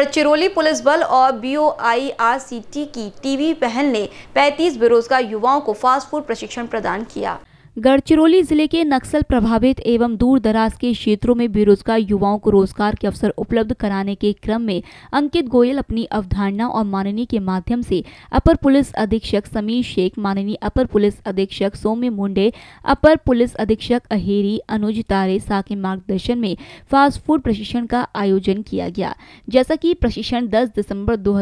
Gadchiroli police बल और बीओआईआरसीटी की टीवी पहन ने 35 बेरोजगार युवाओं को फास्ट फूड प्रशिक्षण प्रदान किया गढ़चिरौली जिले के नक्सल प्रभावित एवं दूर दराज के क्षेत्रों में बेरोजगार युवाओं को रोजगार के अवसर उपलब्ध कराने के क्रम में अंकित गोयल अपनी अवधारणा और माननी के माध्यम से अपर पुलिस अधीक्षक समीर शेख माननीय अपर पुलिस अधीक्षक सौम्य मुंडे अपर पुलिस अधीक्षक अहेरी अनुज तारे सा के मार्गदर्शन में फास्ट फूड प्रशिक्षण का आयोजन किया गया जैसा की प्रशिक्षण दस दिसम्बर दो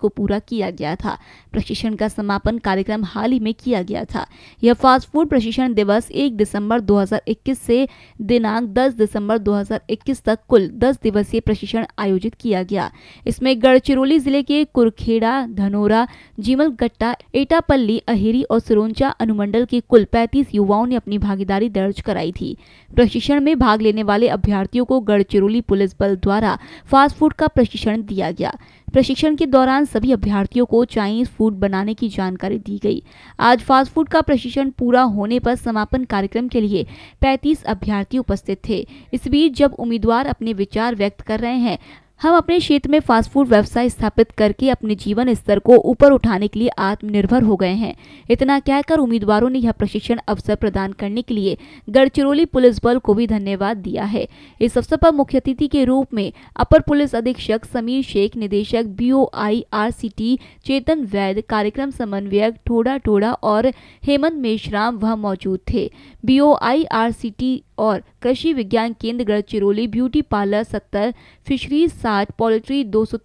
को पूरा किया गया था प्रशिक्षण का समापन कार्यक्रम हाल ही में किया गया था यह फास्ट फूड प्रशिक्षण पर्यावरण दिवस 1 दिसंबर 2021 से दिनांक 10 दिसंबर 2021 तक कुल 10 दिवसीय प्रशिक्षण आयोजित किया गया इसमें गढ़चिरौली जिले के कुरखेड़ा धनोरा जीमलगट्टा एटापल्ली अहेरी और सिरोंचा अनुमंडल के कुल पैंतीस युवाओं ने अपनी भागीदारी दर्ज कराई थी प्रशिक्षण में भाग लेने वाले अभ्यार्थियों को गढ़चिरौली पुलिस बल द्वारा फास्ट फूड का प्रशिक्षण दिया गया प्रशिक्षण के दौरान सभी अभ्यर्थियों को चाइनीज फूड बनाने की जानकारी दी गई आज फास्ट फूड का प्रशिक्षण पूरा होने पर समापन कार्यक्रम के लिए 35 अभ्यर्थी उपस्थित थे इस बीच जब उम्मीदवार अपने विचार व्यक्त कर रहे हैं हम अपने क्षेत्र में फास्ट फूड व्यवसाय स्थापित करके अपने जीवन स्तर को ऊपर उठाने के लिए आत्मनिर्भर हो गए हैं इतना क्या कर उम्मीदवारों ने यह प्रशिक्षण अवसर प्रदान करने के लिए गढ़चिरौली पुलिस बल को भी धन्यवाद दिया है इस अवसर पर मुख्य अतिथि के रूप में अपर पुलिस अधीक्षक समीर शेख निदेशक B O I R C T Chetan Vaid कार्यक्रम समन्वयक ठोडा ठोडा और हेमंत मेशराम वह मौजूद थे B O I R C T और कृषि विज्ञान केंद्र गढ़चिरौली ब्यूटी पार्लर सत्तर फिशरीज साठ पोल्ट्री दो सौ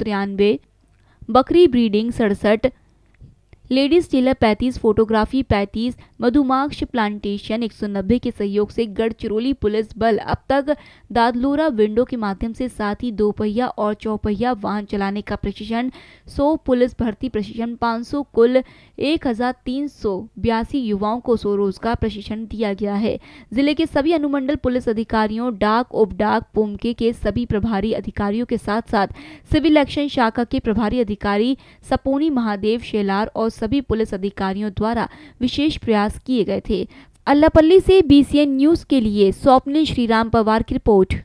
बकरी ब्रीडिंग सड़सठ लेडीज टेलर पैंतीस फोटोग्राफी पैंतीस मधुमाक्ष प्लांटेशन 190 के सहयोग से गढ़चिरौली पुलिस बल अब तक दादलोरा विंडो के माध्यम से साथ ही दोपहिया और चौपहिया वाहन चलाने का प्रशिक्षण 100 पुलिस भर्ती प्रशिक्षण 500 कुल एक युवाओं को स्वरोजगार प्रशिक्षण दिया गया है जिले के सभी अनुमंडल पुलिस अधिकारियों डाक उप डाक पोमके के सभी प्रभारी अधिकारियों के साथ साथ सिविल एक्शन शाखा के प्रभारी अधिकारी सपोनी महादेव शेलार और सभी पुलिस अधिकारियों द्वारा विशेष प्रयास किए गए थे अल्लापल्ली से बीसीएन न्यूज के लिए स्वप्निल श्रीराम पवार की रिपोर्ट